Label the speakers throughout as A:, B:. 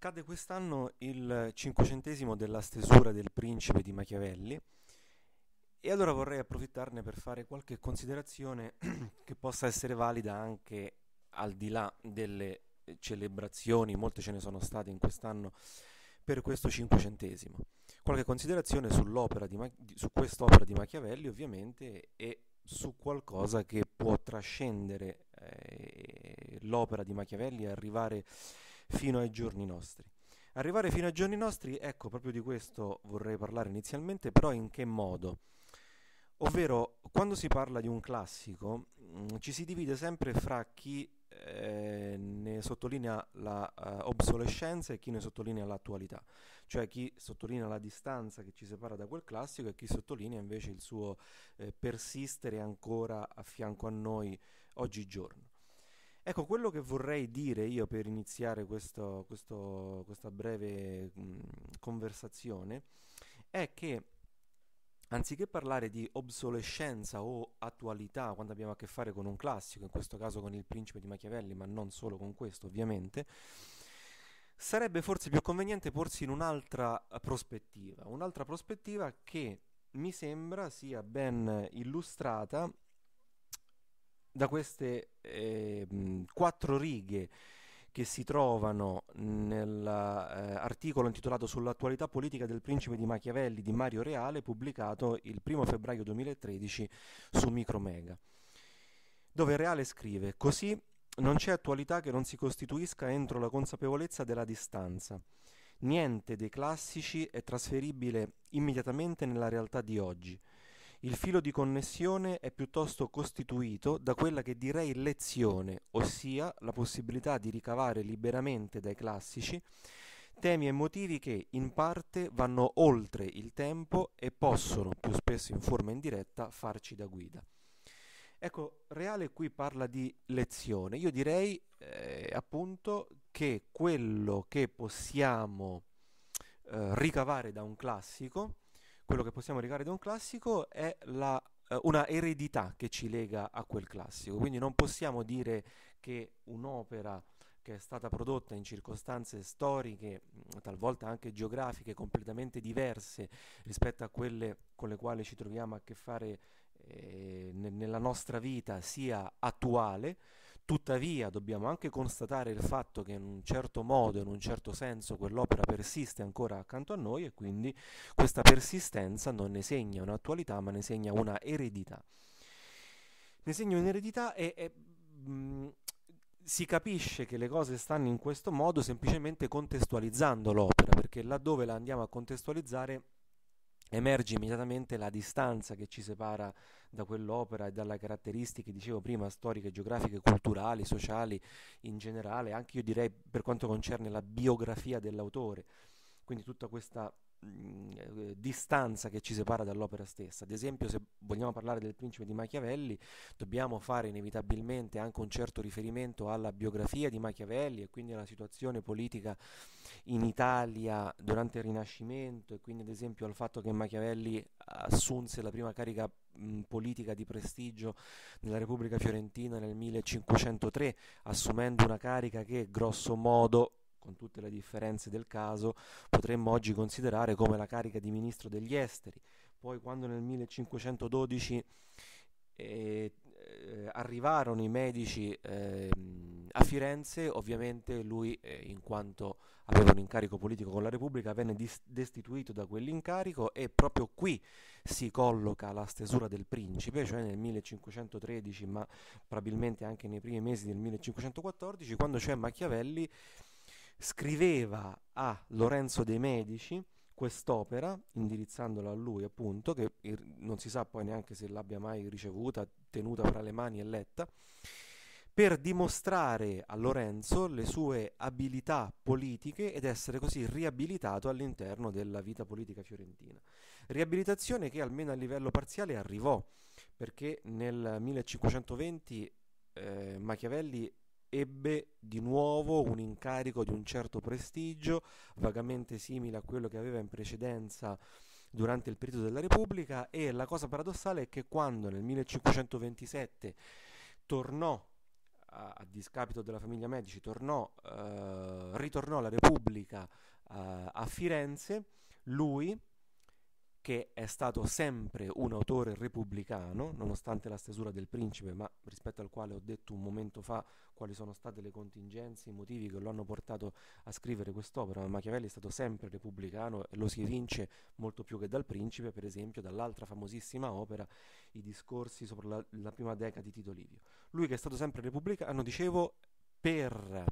A: Cade quest'anno il cinquecentesimo della stesura del Principe di Machiavelli e allora vorrei approfittarne per fare qualche considerazione che possa essere valida anche al di là delle celebrazioni, molte ce ne sono state in quest'anno per questo cinquecentesimo. Qualche considerazione sull'opera di Ma- su quest'opera di Machiavelli ovviamente e su qualcosa che può trascendere eh, l'opera di Machiavelli e arrivare fino ai giorni nostri. Arrivare fino ai giorni nostri, ecco, proprio di questo vorrei parlare inizialmente, però in che modo? Ovvero, quando si parla di un classico, mh, mm, ci si divide sempre fra chi eh, ne sottolinea l'obsolescenza eh, e chi ne sottolinea l'attualità, cioè chi sottolinea la distanza che ci separa da quel classico e chi sottolinea invece il suo eh, persistere ancora a fianco a noi oggigiorno. Ecco, quello che vorrei dire io per iniziare questo, questo, questa breve mh, mm, conversazione è che anziché parlare di obsolescenza o attualità quando abbiamo a che fare con un classico, in questo caso con il principe di Machiavelli, ma non solo con questo ovviamente, sarebbe forse più conveniente porsi in un'altra prospettiva, un'altra prospettiva che mi sembra sia ben illustrata da queste eh, quattro righe che si trovano nell'articolo eh, intitolato Sull'attualità politica del principe di Machiavelli di Mario Reale, pubblicato il 1 febbraio 2013 su Micromega, dove Reale scrive Così non c'è attualità che non si costituisca entro la consapevolezza della distanza. Niente dei classici è trasferibile immediatamente nella realtà di oggi il filo di connessione è piuttosto costituito da quella che direi lezione, ossia la possibilità di ricavare liberamente dai classici temi e motivi che in parte vanno oltre il tempo e possono, più spesso in forma indiretta, farci da guida. Ecco, Reale qui parla di lezione. Io direi eh, appunto che quello che possiamo eh, ricavare da un classico quello che possiamo ricare da un classico è la, eh, una eredità che ci lega a quel classico. Quindi non possiamo dire che un'opera che è stata prodotta in circostanze storiche, talvolta anche geografiche, completamente diverse rispetto a quelle con le quali ci troviamo a che fare eh, nella nostra vita, sia attuale, Tuttavia dobbiamo anche constatare il fatto che in un certo modo, in un certo senso, quell'opera persiste ancora accanto a noi e quindi questa persistenza non ne segna un'attualità ma ne segna una eredità. Ne segna un'eredità e, e mh, si capisce che le cose stanno in questo modo semplicemente contestualizzando l'opera, perché laddove la andiamo a contestualizzare emerge immediatamente la distanza che ci separa da quell'opera e dalle caratteristiche, dicevo prima, storiche, geografiche, culturali, sociali in generale, anche io direi per quanto concerne la biografia dell'autore. Quindi tutta questa Mm, eh, distanza che ci separa dall'opera stessa. Ad esempio, se vogliamo parlare del principe di Machiavelli, dobbiamo fare inevitabilmente anche un certo riferimento alla biografia di Machiavelli e quindi alla situazione politica in Italia durante il Rinascimento e quindi ad esempio al fatto che Machiavelli assunse la prima carica mm, politica di prestigio nella Repubblica Fiorentina nel 1503, assumendo una carica che grosso modo con tutte le differenze del caso, potremmo oggi considerare come la carica di ministro degli esteri. Poi quando nel 1512 eh, eh, arrivarono i medici eh, a Firenze, ovviamente lui, eh, in quanto aveva un incarico politico con la Repubblica, venne dis- destituito da quell'incarico e proprio qui si colloca la stesura del principe, cioè nel 1513, ma probabilmente anche nei primi mesi del 1514, quando c'è Machiavelli scriveva a Lorenzo dei Medici quest'opera, indirizzandola a lui appunto, che non si sa poi neanche se l'abbia mai ricevuta, tenuta fra le mani e letta, per dimostrare a Lorenzo le sue abilità politiche ed essere così riabilitato all'interno della vita politica fiorentina. Riabilitazione che almeno a livello parziale arrivò, perché nel 1520 eh, Machiavelli ebbe di nuovo un incarico di un certo prestigio, vagamente simile a quello che aveva in precedenza durante il periodo della Repubblica e la cosa paradossale è che quando nel 1527 tornò a, a discapito della famiglia Medici, tornò, eh, ritornò alla Repubblica eh, a Firenze, lui che è stato sempre un autore repubblicano, nonostante la stesura del principe, ma rispetto al quale ho detto un momento fa quali sono state le contingenze, i motivi che lo hanno portato a scrivere quest'opera. Machiavelli è stato sempre repubblicano e lo si evince molto più che dal principe, per esempio dall'altra famosissima opera, I discorsi sopra la, la prima decada di Tito Livio. Lui che è stato sempre repubblicano, dicevo, per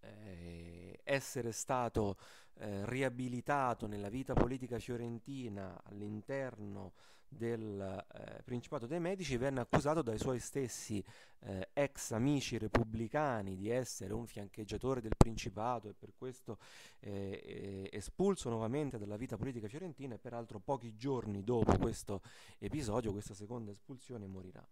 A: eh, essere stato eh, riabilitato nella vita politica fiorentina all'interno del eh, Principato dei Medici, venne accusato dai suoi stessi eh, ex amici repubblicani di essere un fiancheggiatore del Principato e per questo eh, eh, espulso nuovamente dalla vita politica fiorentina e peraltro pochi giorni dopo questo episodio, questa seconda espulsione, morirà.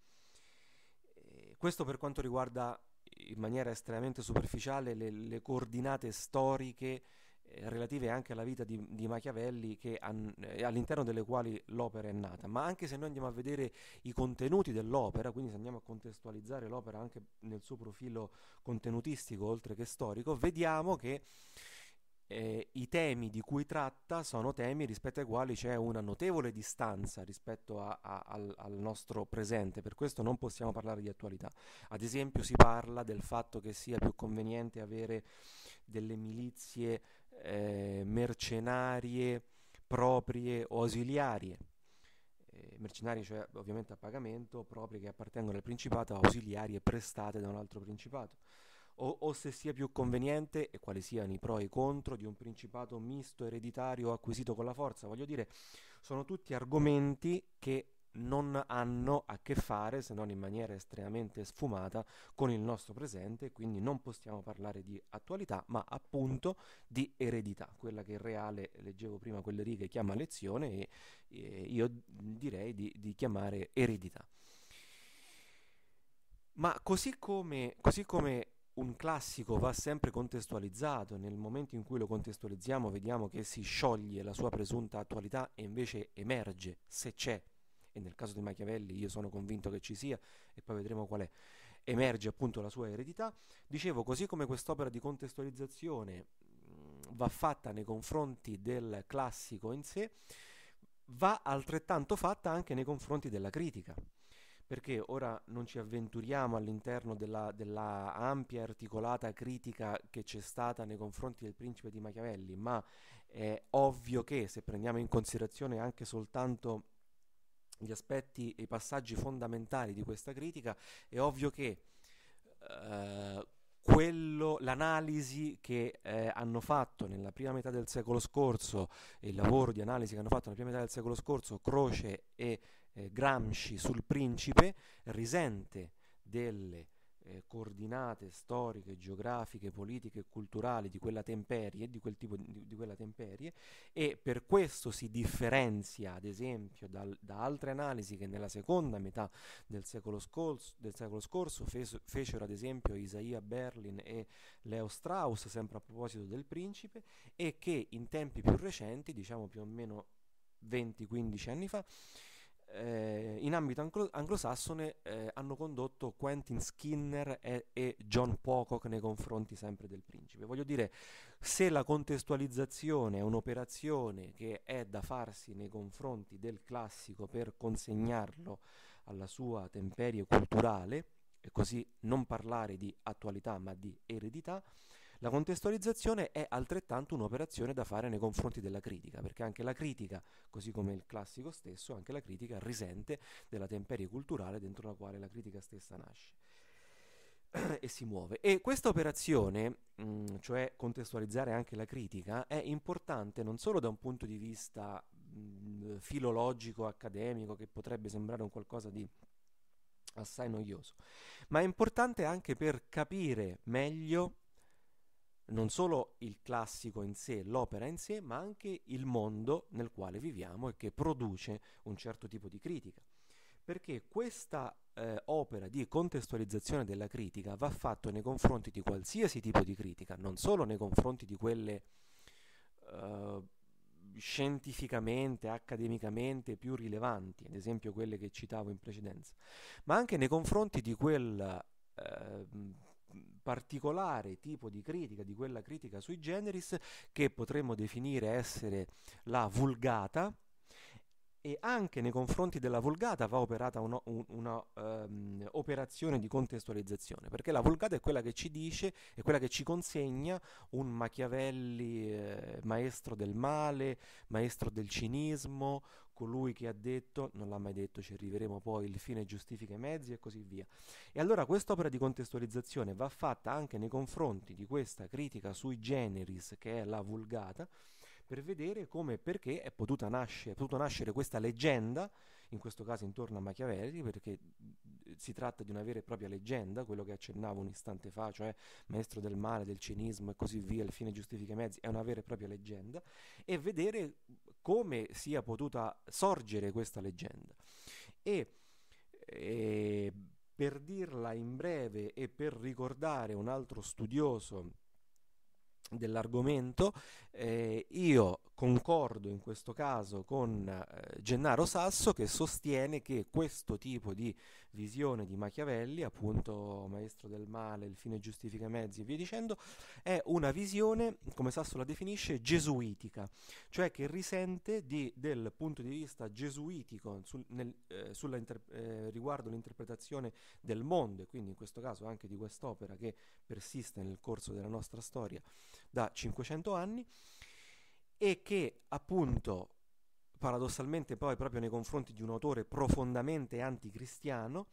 A: Eh, questo per quanto riguarda in maniera estremamente superficiale le, le coordinate storiche eh, relative anche alla vita di, di Machiavelli che an, eh, all'interno delle quali l'opera è nata, ma anche se noi andiamo a vedere i contenuti dell'opera, quindi se andiamo a contestualizzare l'opera anche nel suo profilo contenutistico oltre che storico, vediamo che eh, i temi di cui tratta sono temi rispetto ai quali c'è una notevole distanza rispetto a, a, al, al, nostro presente, per questo non possiamo parlare di attualità. Ad esempio si parla del fatto che sia più conveniente avere delle milizie eh, mercenarie proprie o ausiliarie, eh, mercenarie cioè ovviamente a pagamento, proprie che appartengono al principato, ausiliarie prestate da un altro principato, o, o se sia più conveniente e quali siano i pro e i contro di un principato misto ereditario acquisito con la forza, voglio dire, sono tutti argomenti che non hanno a che fare, se non in maniera estremamente sfumata, con il nostro presente, quindi non possiamo parlare di attualità, ma appunto di eredità, quella che il reale, leggevo prima quelle righe, chiama lezione e, e io direi di, di, chiamare eredità. Ma così come, così come un classico va sempre contestualizzato, nel momento in cui lo contestualizziamo vediamo che si scioglie la sua presunta attualità e invece emerge, se c'è, e nel caso di Machiavelli io sono convinto che ci sia e poi vedremo qual è, emerge appunto la sua eredità, dicevo così come quest'opera di contestualizzazione mm, va fatta nei confronti del classico in sé, va altrettanto fatta anche nei confronti della critica perché ora non ci avventuriamo all'interno della, della, ampia articolata critica che c'è stata nei confronti del principe di Machiavelli, ma è ovvio che se prendiamo in considerazione anche soltanto gli aspetti e i passaggi fondamentali di questa critica, è ovvio che eh, quello, l'analisi che eh, hanno fatto nella prima metà del secolo scorso, il lavoro di analisi che hanno fatto nella prima metà del secolo scorso Croce e eh, Gramsci sul principe, risente delle eh, coordinate storiche, geografiche, politiche e culturali di quella temperie, di quel tipo di, di, quella temperie, e per questo si differenzia, ad esempio, dal, da altre analisi che nella seconda metà del secolo scorso, del secolo scorso fes, fecero, ad esempio, Isaiah Berlin e Leo Strauss, sempre a proposito del principe, e che in tempi più recenti, diciamo più o meno 20-15 anni fa, eh, in ambito anglo- anglosassone eh, hanno condotto Quentin Skinner e, e, John Pocock nei confronti sempre del principe. Voglio dire, se la contestualizzazione è un'operazione che è da farsi nei confronti del classico per consegnarlo alla sua temperie culturale, e così non parlare di attualità ma di eredità, la contestualizzazione è altrettanto un'operazione da fare nei confronti della critica, perché anche la critica, così come il classico stesso, anche la critica risente della temperie culturale dentro la quale la critica stessa nasce e si muove. E questa operazione, mm, cioè contestualizzare anche la critica, è importante non solo da un punto di vista mm, filologico, accademico, che potrebbe sembrare un qualcosa di assai noioso, ma è importante anche per capire meglio non solo il classico in sé, l'opera in sé, ma anche il mondo nel quale viviamo e che produce un certo tipo di critica. Perché questa eh, opera di contestualizzazione della critica va fatta nei confronti di qualsiasi tipo di critica, non solo nei confronti di quelle eh, scientificamente, accademicamente più rilevanti, ad esempio quelle che citavo in precedenza, ma anche nei confronti di quel eh, particolare tipo di critica, di quella critica sui generis che potremmo definire essere la vulgata, e anche nei confronti della Vulgata va operata un'operazione ehm, um, di contestualizzazione, perché la Vulgata è quella che ci dice, è quella che ci consegna un Machiavelli eh, maestro del male, maestro del cinismo, colui che ha detto, non l'ha mai detto, ci arriveremo poi, il fine giustifica i mezzi e così via. E allora quest'opera di contestualizzazione va fatta anche nei confronti di questa critica sui generis che è la Vulgata, per vedere come e perché è potuta nascere, è potuta nascere questa leggenda, in questo caso intorno a Machiavelli, perché si tratta di una vera e propria leggenda, quello che accennavo un istante fa, cioè maestro del male, del cinismo e così via, il fine giustifica i mezzi, è una vera e propria leggenda, e vedere come sia potuta sorgere questa leggenda. E, e per dirla in breve e per ricordare un altro studioso, dell'argomento. Eh, io concordo in questo caso con eh, Gennaro Sasso che sostiene che questo tipo di visione di Machiavelli, appunto maestro del male, il fine giustifica i mezzi e via dicendo, è una visione, come Sasso la definisce, gesuitica, cioè che risente di, del punto di vista gesuitico sul, nel, eh, inter, eh, riguardo l'interpretazione del mondo e quindi in questo caso anche di quest'opera che persiste nel corso della nostra storia da 500 anni e che appunto paradossalmente poi proprio nei confronti di un autore profondamente anticristiano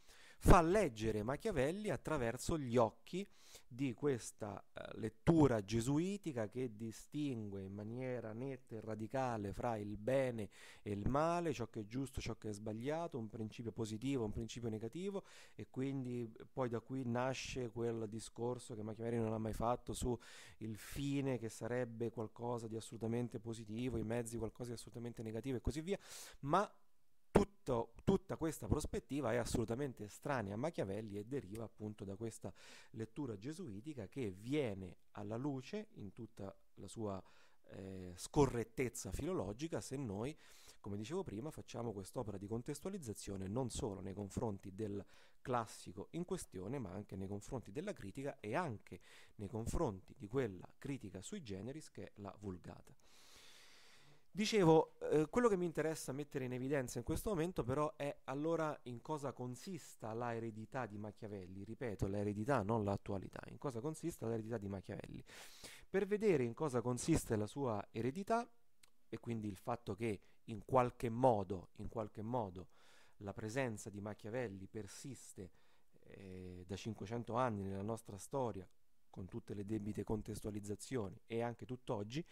A: fa leggere Machiavelli attraverso gli occhi di questa eh, lettura gesuitica che distingue in maniera netta e radicale fra il bene e il male, ciò che è giusto, ciò che è sbagliato, un principio positivo, un principio negativo e quindi eh, poi da qui nasce quel discorso che Machiavelli non ha mai fatto su il fine che sarebbe qualcosa di assolutamente positivo, i mezzi qualcosa di assolutamente negativo e così via, ma tutto, tutta questa prospettiva è assolutamente estranea a Machiavelli e deriva appunto da questa lettura gesuitica che viene alla luce in tutta la sua eh, scorrettezza filologica se noi, come dicevo prima, facciamo quest'opera di contestualizzazione non solo nei confronti del classico in questione, ma anche nei confronti della critica e anche nei confronti di quella critica sui generis che è la vulgata. Dicevo, eh, quello che mi interessa mettere in evidenza in questo momento però è allora in cosa consista la eredità di Machiavelli, ripeto, l'eredità, non l'attualità, in cosa consista l'eredità di Machiavelli. Per vedere in cosa consiste la sua eredità e quindi il fatto che in qualche modo, in qualche modo la presenza di Machiavelli persiste eh, da 500 anni nella nostra storia con tutte le debite contestualizzazioni e anche tutt'oggi,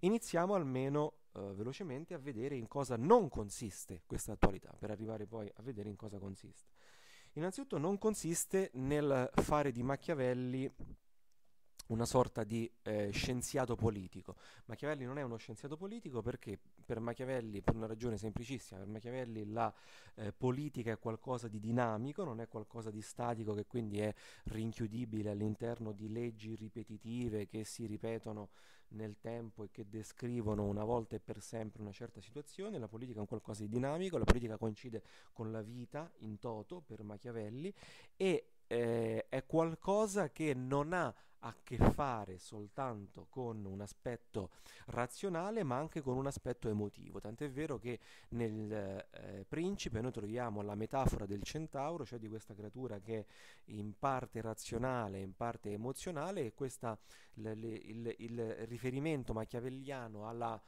A: iniziamo almeno eh, velocemente a vedere in cosa non consiste questa attualità, per arrivare poi a vedere in cosa consiste. Innanzitutto non consiste nel fare di Machiavelli una sorta di eh, scienziato politico. Machiavelli non è uno scienziato politico perché per Machiavelli, per una ragione semplicissima, per Machiavelli la eh, politica è qualcosa di dinamico, non è qualcosa di statico che quindi è rinchiudibile all'interno di leggi ripetitive che si ripetono nel tempo e che descrivono una volta e per sempre una certa situazione, la politica è un qualcosa di dinamico, la politica coincide con la vita in toto per Machiavelli e eh, è qualcosa che non ha a che fare soltanto con un aspetto razionale ma anche con un aspetto emotivo. Tant'è vero che nel eh, principe noi troviamo la metafora del centauro, cioè di questa creatura che è in parte razionale, in parte emozionale e questa, l- l- il, il riferimento machiavelliano alla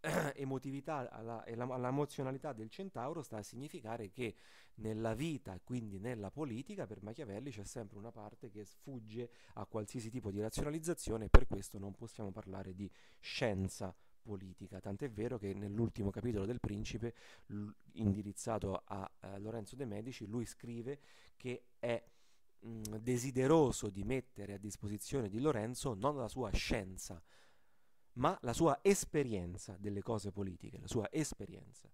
A: emotività alla, alla del centauro sta a significare che nella vita, quindi nella politica, per Machiavelli c'è sempre una parte che sfugge a qualsiasi tipo di razionalizzazione e per questo non possiamo parlare di scienza politica, tant'è vero che nell'ultimo capitolo del Principe, l- indirizzato a, a Lorenzo de' Medici, lui scrive che è desideroso di mettere a disposizione di Lorenzo non la sua scienza, ma la sua esperienza delle cose politiche, la sua esperienza,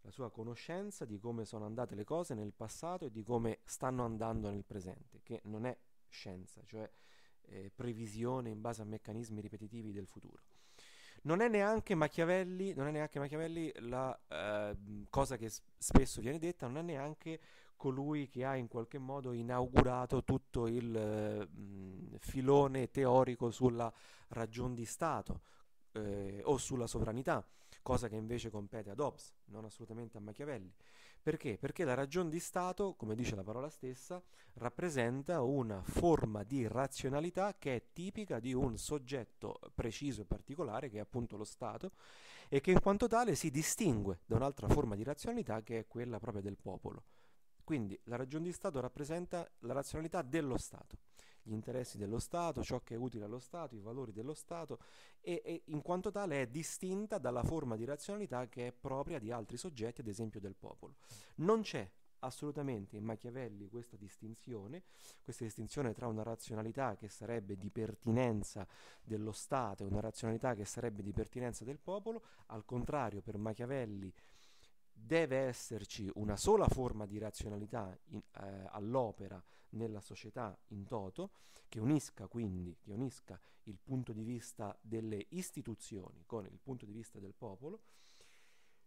A: la sua conoscenza di come sono andate le cose nel passato e di come stanno andando nel presente, che non è scienza, cioè eh, previsione in base a meccanismi ripetitivi del futuro. Non è neanche Machiavelli, è neanche Machiavelli la eh, cosa che spesso viene detta, non è neanche colui che ha in qualche modo inaugurato tutto il eh, filone teorico sulla ragion di Stato eh, o sulla sovranità, cosa che invece compete ad Hobbes, non assolutamente a Machiavelli. Perché? Perché la ragion di Stato, come dice la parola stessa, rappresenta una forma di razionalità che è tipica di un soggetto preciso e particolare, che è appunto lo Stato, e che in quanto tale si distingue da un'altra forma di razionalità che è quella proprio del popolo. Quindi la ragione di Stato rappresenta la razionalità dello Stato, gli interessi dello Stato, ciò che è utile allo Stato, i valori dello Stato e, e in quanto tale è distinta dalla forma di razionalità che è propria di altri soggetti, ad esempio del popolo. Non c'è assolutamente in Machiavelli questa distinzione, questa distinzione tra una razionalità che sarebbe di pertinenza dello Stato e una razionalità che sarebbe di pertinenza del popolo, al contrario per Machiavelli deve esserci una sola forma di razionalità in, eh, all'opera nella società in toto, che unisca quindi che unisca il punto di vista delle istituzioni con il punto di vista del popolo.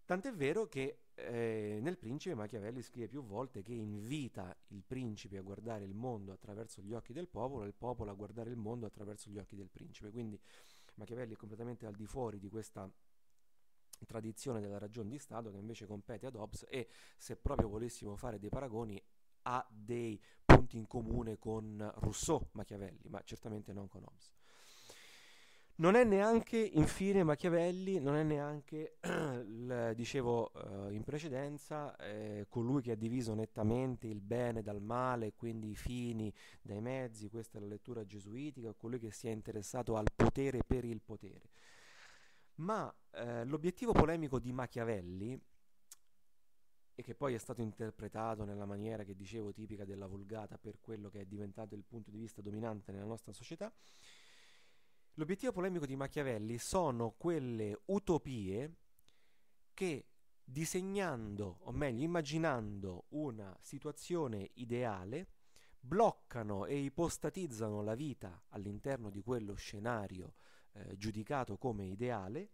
A: Tant'è vero che eh, nel Principe Machiavelli scrive più volte che invita il principe a guardare il mondo attraverso gli occhi del popolo e il popolo a guardare il mondo attraverso gli occhi del principe. Quindi Machiavelli è completamente al di fuori di questa tradizione della ragione di Stato che invece compete ad Hobbes e se proprio volessimo fare dei paragoni ha dei punti in comune con Rousseau Machiavelli, ma certamente non con Hobbes. Non è neanche, infine, Machiavelli, non è neanche, l, dicevo eh, in precedenza, eh, colui che ha diviso nettamente il bene dal male, quindi i fini dai mezzi, questa è la lettura gesuitica, colui che si è interessato al potere per il potere ma eh, l'obiettivo polemico di Machiavelli, e che poi è stato interpretato nella maniera che dicevo tipica della vulgata per quello che è diventato il punto di vista dominante nella nostra società, l'obiettivo polemico di Machiavelli sono quelle utopie che disegnando, o meglio immaginando una situazione ideale, bloccano e ipostatizzano la vita all'interno di quello scenario eh, giudicato come ideale,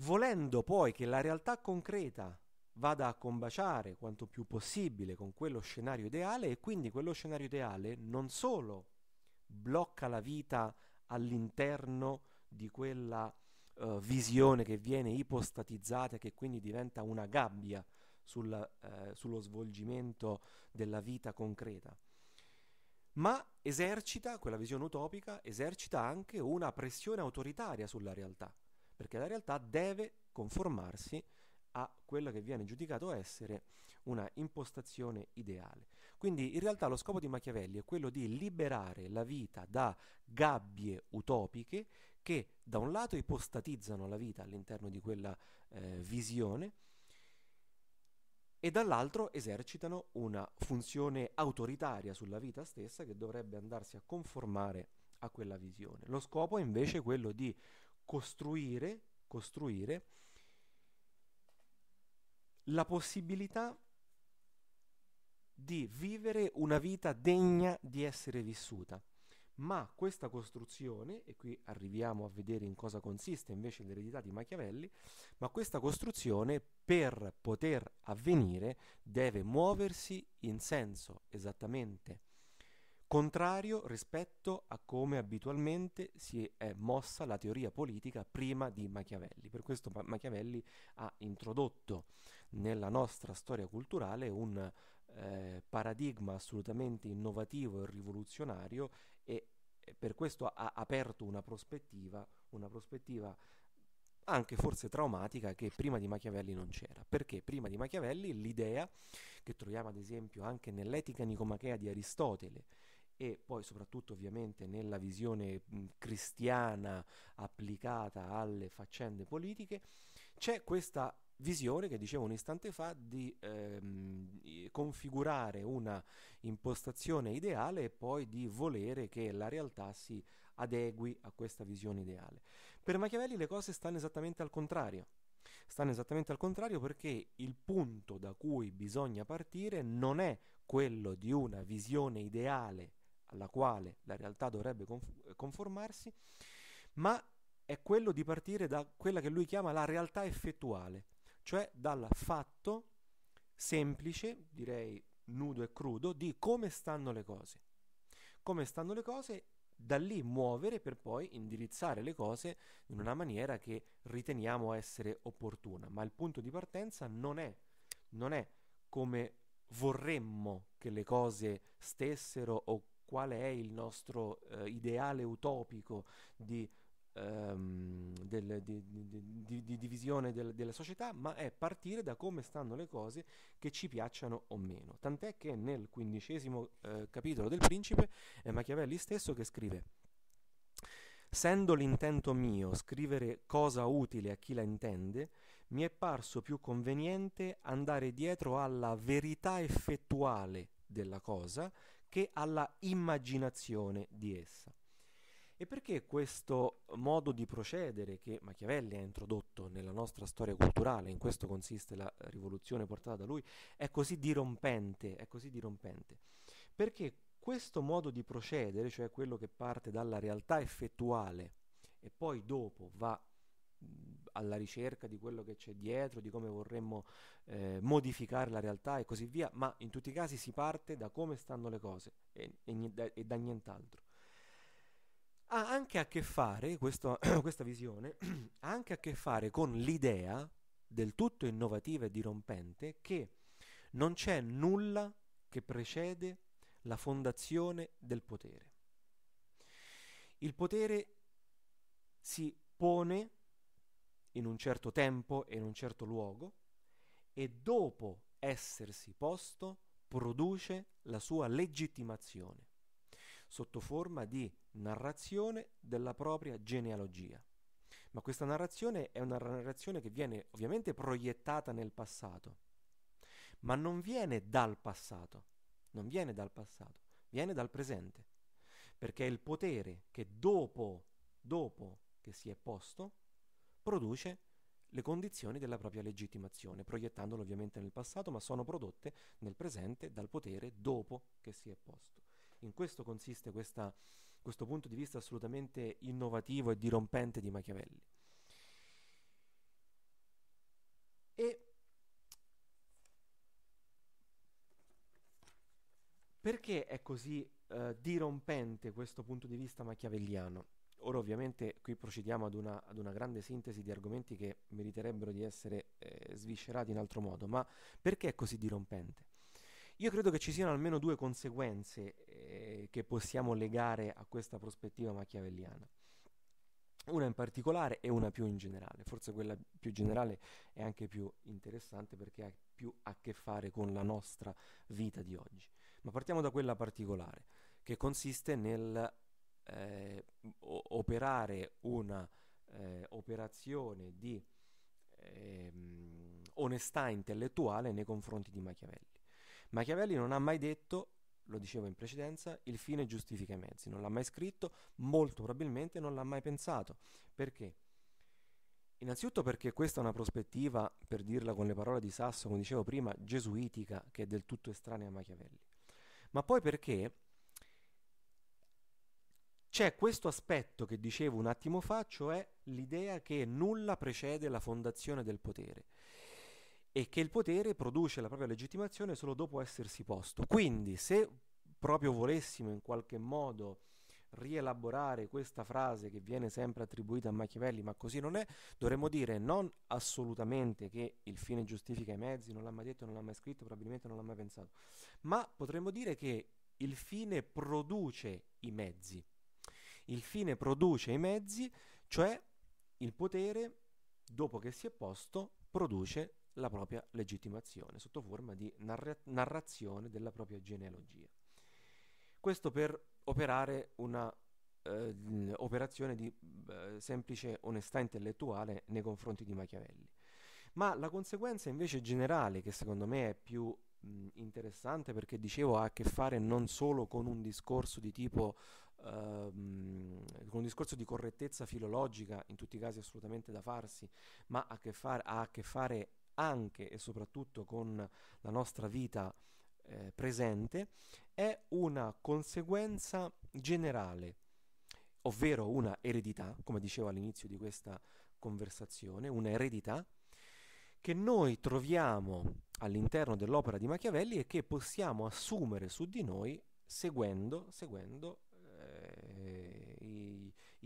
A: volendo poi che la realtà concreta vada a combaciare quanto più possibile con quello scenario ideale e quindi quello scenario ideale non solo blocca la vita all'interno di quella uh, visione che viene ipostatizzata che quindi diventa una gabbia sul, uh, sullo svolgimento della vita concreta, ma esercita, quella visione utopica, esercita anche una pressione autoritaria sulla realtà, perché la realtà deve conformarsi a quella che viene giudicato essere una impostazione ideale. Quindi in realtà lo scopo di Machiavelli è quello di liberare la vita da gabbie utopiche che da un lato ipostatizzano la vita all'interno di quella eh, visione, e dall'altro esercitano una funzione autoritaria sulla vita stessa che dovrebbe andarsi a conformare a quella visione. Lo scopo è invece quello di costruire, costruire la possibilità di vivere una vita degna di essere vissuta, ma questa costruzione, e qui arriviamo a vedere in cosa consiste invece l'eredità di Machiavelli, ma questa costruzione per poter avvenire deve muoversi in senso esattamente contrario rispetto a come abitualmente si è mossa la teoria politica prima di Machiavelli. Per questo Machiavelli ha introdotto nella nostra storia culturale un eh, paradigma assolutamente innovativo e rivoluzionario per questo ha aperto una prospettiva, una prospettiva anche forse traumatica che prima di Machiavelli non c'era, perché prima di Machiavelli l'idea che troviamo ad esempio anche nell'Etica Nicomachea di Aristotele e poi soprattutto ovviamente nella visione cristiana applicata alle faccende politiche, c'è questa visione che dicevo un istante fa di ehm, configurare una impostazione ideale e poi di volere che la realtà si adegui a questa visione ideale. Per Machiavelli le cose stanno esattamente al contrario. Stanno esattamente al contrario perché il punto da cui bisogna partire non è quello di una visione ideale alla quale la realtà dovrebbe conformarsi, ma è quello di partire da quella che lui chiama la realtà effettuale, cioè dal fatto semplice, direi nudo e crudo, di come stanno le cose. Come stanno le cose, da lì muovere per poi indirizzare le cose in una maniera che riteniamo essere opportuna. Ma il punto di partenza non è, non è come vorremmo che le cose stessero o qual è il nostro eh, ideale utopico di ehm, del, di, di, di, divisione del, della società, ma è partire da come stanno le cose che ci piacciono o meno. Tant'è che nel quindicesimo eh, capitolo del Principe è Machiavelli stesso che scrive Sendo l'intento mio scrivere cosa utile a chi la intende, mi è parso più conveniente andare dietro alla verità effettuale della cosa che alla immaginazione di essa. E perché questo modo di procedere che Machiavelli ha introdotto nella nostra storia culturale, in questo consiste la rivoluzione portata da lui, è così dirompente? È così dirompente? Perché questo modo di procedere, cioè quello che parte dalla realtà effettuale e poi dopo va alla ricerca di quello che c'è dietro, di come vorremmo eh, modificare la realtà e così via, ma in tutti i casi si parte da come stanno le cose e, e, e da nient'altro ha anche a che fare, questo, questa visione, ha anche a che fare con l'idea del tutto innovativa e dirompente che non c'è nulla che precede la fondazione del potere. Il potere si pone in un certo tempo e in un certo luogo e dopo essersi posto produce la sua legittimazione sotto forma di narrazione della propria genealogia. Ma questa narrazione è una narrazione che viene ovviamente proiettata nel passato, ma non viene dal passato, non viene dal passato, viene dal presente, perché è il potere che dopo, dopo che si è posto, produce le condizioni della propria legittimazione, proiettandolo ovviamente nel passato, ma sono prodotte nel presente dal potere dopo che si è posto. In questo consiste questa questo punto di vista assolutamente innovativo e dirompente di Machiavelli. E perché è così eh, dirompente questo punto di vista machiavelliano? Ora ovviamente qui procediamo ad una, ad una grande sintesi di argomenti che meriterebbero di essere eh, sviscerati in altro modo, ma perché è così dirompente? Io credo che ci siano almeno due conseguenze eh, che possiamo legare a questa prospettiva machiavelliana. Una in particolare e una più in generale. Forse quella più generale è anche più interessante perché ha più a che fare con la nostra vita di oggi. Ma partiamo da quella particolare, che consiste nel eh, operare una eh, operazione di ehm, onestà intellettuale nei confronti di Machiavelli. Machiavelli non ha mai detto, lo dicevo in precedenza, il fine giustifica i mezzi, non l'ha mai scritto, molto probabilmente non l'ha mai pensato. Perché? Innanzitutto perché questa è una prospettiva, per dirla con le parole di Sasso, come dicevo prima, gesuitica, che è del tutto estranea a Machiavelli. Ma poi perché c'è questo aspetto che dicevo un attimo fa, cioè l'idea che nulla precede la fondazione del potere e che il potere produce la propria legittimazione solo dopo essersi posto. Quindi se proprio volessimo in qualche modo rielaborare questa frase che viene sempre attribuita a Machiavelli, ma così non è, dovremmo dire non assolutamente che il fine giustifica i mezzi, non l'ha mai detto, non l'ha mai scritto, probabilmente non l'ha mai pensato, ma potremmo dire che il fine produce i mezzi. Il fine produce i mezzi, cioè il potere, dopo che si è posto, produce la propria legittimazione sotto forma di narra- narrazione della propria genealogia. Questo per operare una eh, operazione di eh, semplice onestà intellettuale nei confronti di Machiavelli. Ma la conseguenza invece generale, che secondo me è più mh, interessante perché dicevo ha a che fare non solo con un discorso di tipo ehm, con un discorso di correttezza filologica, in tutti i casi assolutamente da farsi, ma ha a che fare, ha a che fare anche e soprattutto con la nostra vita eh, presente, è una conseguenza generale, ovvero una eredità, come dicevo all'inizio di questa conversazione, un'eredità che noi troviamo all'interno dell'opera di Machiavelli e che possiamo assumere su di noi seguendo, seguendo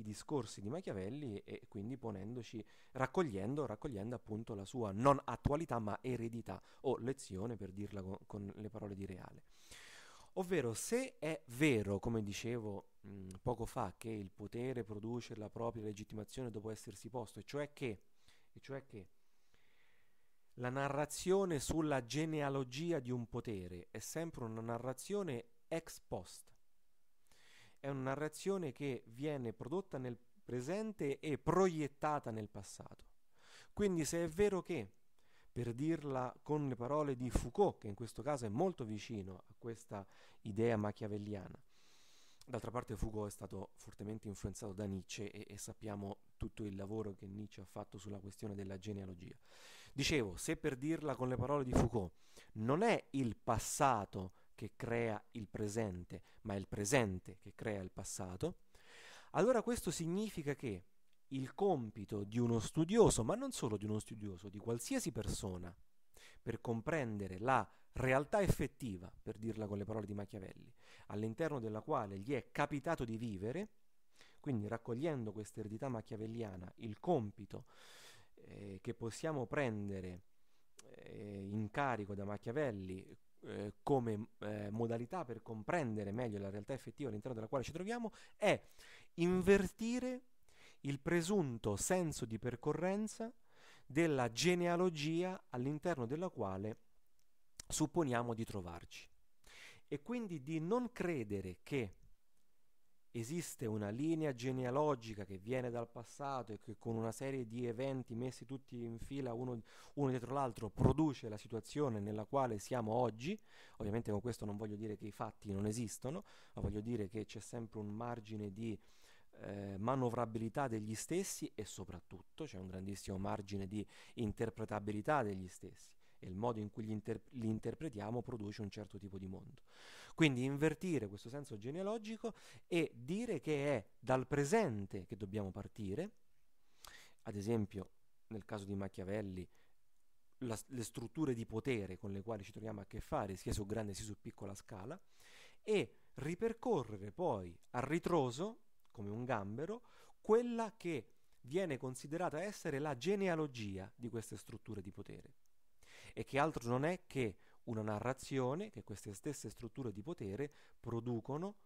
A: i discorsi di Machiavelli e quindi ponendoci, raccogliendo, raccogliendo appunto la sua non attualità ma eredità o lezione per dirla con, con le parole di Reale. Ovvero, se è vero, come dicevo mh, poco fa, che il potere produce la propria legittimazione dopo essersi posto, e cioè che, e cioè che la narrazione sulla genealogia di un potere è sempre una narrazione ex post, è una narrazione che viene prodotta nel presente e proiettata nel passato. Quindi se è vero che, per dirla con le parole di Foucault, che in questo caso è molto vicino a questa idea machiavelliana, d'altra parte Foucault è stato fortemente influenzato da Nietzsche e, e sappiamo tutto il lavoro che Nietzsche ha fatto sulla questione della genealogia. Dicevo, se per dirla con le parole di Foucault, non è il passato che crea il presente, ma è il presente che crea il passato, allora questo significa che il compito di uno studioso, ma non solo di uno studioso, di qualsiasi persona, per comprendere la realtà effettiva, per dirla con le parole di Machiavelli, all'interno della quale gli è capitato di vivere, quindi raccogliendo questa eredità machiavelliana, il compito eh, che possiamo prendere eh, in carico da Machiavelli eh, come eh, modalità per comprendere meglio la realtà effettiva all'interno della quale ci troviamo è invertire il presunto senso di percorrenza della genealogia all'interno della quale supponiamo di trovarci e quindi di non credere che esiste una linea genealogica che viene dal passato e che con una serie di eventi messi tutti in fila uno, uno dietro l'altro produce la situazione nella quale siamo oggi, ovviamente con questo non voglio dire che i fatti non esistono, ma voglio dire che c'è sempre un margine di eh, manovrabilità degli stessi e soprattutto c'è un grandissimo margine di interpretabilità degli stessi e il modo in cui inter- li interpretiamo produce un certo tipo di mondo. Quindi invertire questo senso genealogico e dire che è dal presente che dobbiamo partire, ad esempio nel caso di Machiavelli, la, le strutture di potere con le quali ci troviamo a che fare, sia su grande sia su piccola scala, e ripercorrere poi a ritroso, come un gambero, quella che viene considerata essere la genealogia di queste strutture di potere e che altro non è che una narrazione che queste stesse strutture di potere producono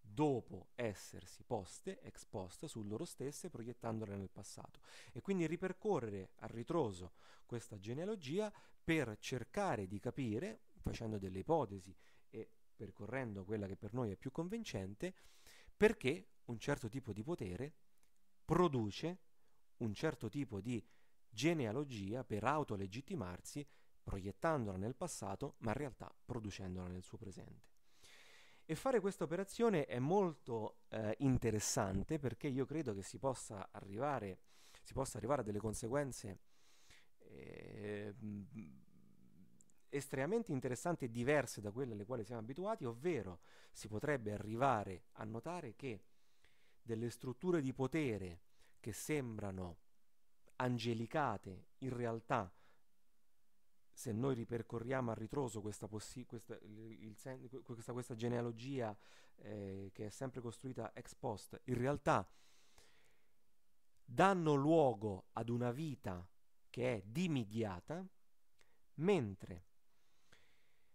A: dopo essersi poste, esposte su loro stesse, proiettandole nel passato. E quindi ripercorrere a ritroso questa genealogia per cercare di capire, facendo delle ipotesi e percorrendo quella che per noi è più convincente, perché un certo tipo di potere produce un certo tipo di genealogia per autolegittimarsi proiettandola nel passato, ma in realtà producendola nel suo presente. E fare questa operazione è molto eh, interessante perché io credo che si possa arrivare, si possa arrivare a delle conseguenze eh, estremamente interessanti e diverse da quelle alle quali siamo abituati, ovvero si potrebbe arrivare a notare che delle strutture di potere che sembrano angelicate in realtà se noi ripercorriamo a ritroso questa, possi- questa, il, il, questa, questa genealogia eh, che è sempre costruita ex post, in realtà danno luogo ad una vita che è dimidiata, mentre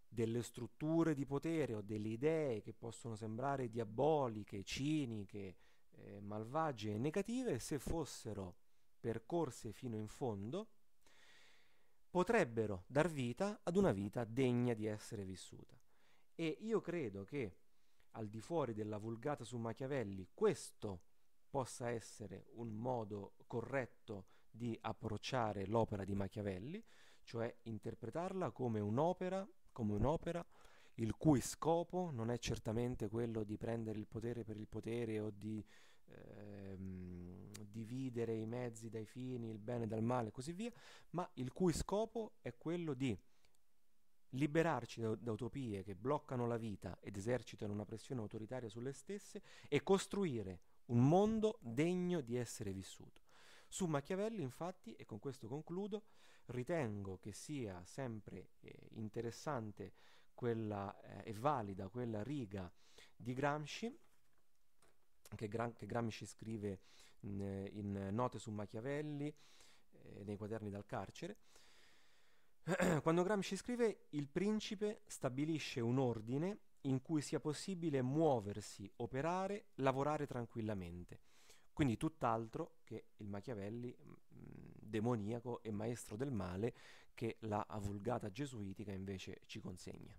A: delle strutture di potere o delle idee che possono sembrare diaboliche, ciniche, eh, malvagie e negative, se fossero percorse fino in fondo, potrebbero dar vita ad una vita degna di essere vissuta. E io credo che al di fuori della vulgata su Machiavelli questo possa essere un modo corretto di approcciare l'opera di Machiavelli, cioè interpretarla come un'opera, come un'opera il cui scopo non è certamente quello di prendere il potere per il potere o di eh, dividere i mezzi dai fini, il bene dal male e così via, ma il cui scopo è quello di liberarci da, da, utopie che bloccano la vita ed esercitano una pressione autoritaria sulle stesse e costruire un mondo degno di essere vissuto. Su Machiavelli, infatti, e con questo concludo, ritengo che sia sempre eh, interessante quella, eh, e valida quella riga di Gramsci che, Gram- che Gramsci scrive in, eh, in Note su Machiavelli, eh, nei quaderni dal carcere. Quando Gramsci scrive, il principe stabilisce un ordine in cui sia possibile muoversi, operare, lavorare tranquillamente. Quindi tutt'altro che il Machiavelli mh, mm, demoniaco e maestro del male che la vulgata gesuitica invece ci consegna.